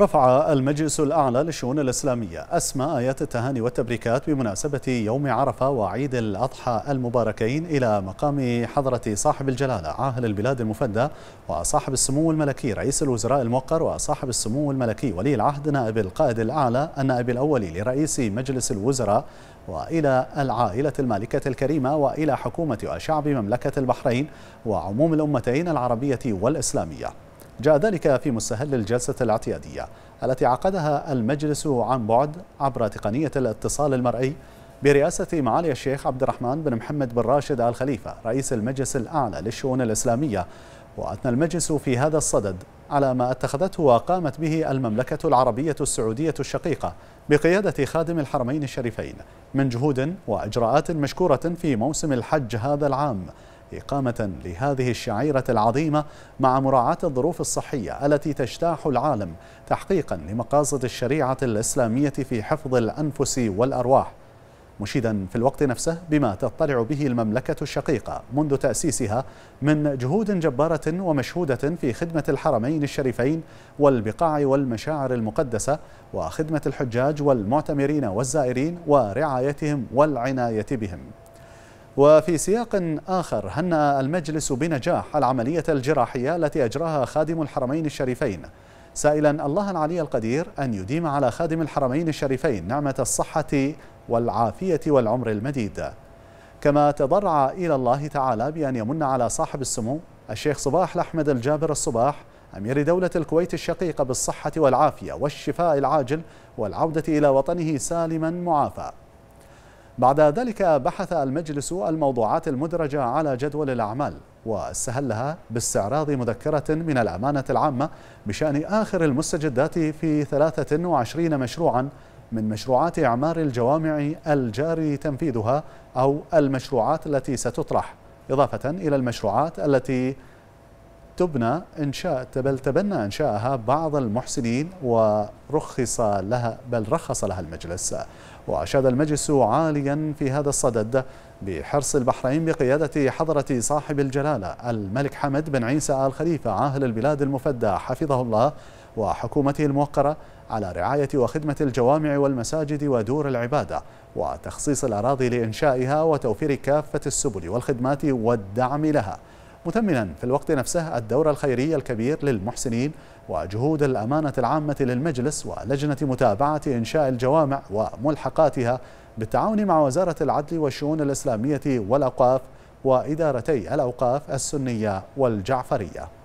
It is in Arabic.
رفع المجلس الأعلى للشؤون الإسلامية أسمى آيات التهاني والتبريكات بمناسبة يوم عرفة وعيد الأضحى المباركين إلى مقام حضرة صاحب الجلالة عاهل البلاد المفدى وصاحب السمو الملكي رئيس الوزراء الموقر وصاحب السمو الملكي ولي العهد نائب القائد الأعلى النائب الأول لرئيس مجلس الوزراء وإلى العائلة المالكة الكريمة وإلى حكومة وشعب مملكة البحرين وعموم الأمتين العربية والإسلامية جاء ذلك في مستهل الجلسة الاعتيادية التي عقدها المجلس عن بعد عبر تقنية الاتصال المرئي برئاسة معالي الشيخ عبد الرحمن بن محمد بن راشد آل خليفة رئيس المجلس الأعلى للشؤون الإسلامية وأثنى المجلس في هذا الصدد على ما اتخذته وقامت به المملكة العربية السعودية الشقيقة بقيادة خادم الحرمين الشريفين من جهود وإجراءات مشكورة في موسم الحج هذا العام إقامة لهذه الشعيرة العظيمة مع مراعاة الظروف الصحية التي تجتاح العالم تحقيقا لمقاصد الشريعة الإسلامية في حفظ الأنفس والأرواح مشيدا في الوقت نفسه بما تطلع به المملكة الشقيقة منذ تأسيسها من جهود جبارة ومشهودة في خدمة الحرمين الشريفين والبقاع والمشاعر المقدسة وخدمة الحجاج والمعتمرين والزائرين ورعايتهم والعناية بهم وفي سياق آخر هنأ المجلس بنجاح العملية الجراحية التي أجراها خادم الحرمين الشريفين سائلا الله العلي القدير أن يديم على خادم الحرمين الشريفين نعمة الصحة والعافية والعمر المديد كما تضرع إلى الله تعالى بأن يمن على صاحب السمو الشيخ صباح الأحمد الجابر الصباح أمير دولة الكويت الشقيقة بالصحة والعافية والشفاء العاجل والعودة إلى وطنه سالما معافى بعد ذلك بحث المجلس الموضوعات المدرجة على جدول الأعمال واستهلها باستعراض مذكرة من الأمانة العامة بشأن آخر المستجدات في 23 مشروعا من مشروعات إعمار الجوامع الجاري تنفيذها أو المشروعات التي ستطرح إضافة إلى المشروعات التي تبنى إنشاء بل تبنى إنشاءها بعض المحسنين ورخص لها بل رخص لها المجلس وأشاد المجلس عاليا في هذا الصدد بحرص البحرين بقيادة حضرة صاحب الجلالة الملك حمد بن عيسى آل خليفة عاهل البلاد المفدى حفظه الله وحكومته الموقرة على رعاية وخدمة الجوامع والمساجد ودور العبادة وتخصيص الأراضي لإنشائها وتوفير كافة السبل والخدمات والدعم لها مثمنا في الوقت نفسه الدور الخيري الكبير للمحسنين وجهود الأمانة العامة للمجلس ولجنة متابعة إنشاء الجوامع وملحقاتها بالتعاون مع وزارة العدل والشؤون الإسلامية والأوقاف وإدارتي الأوقاف السنية والجعفرية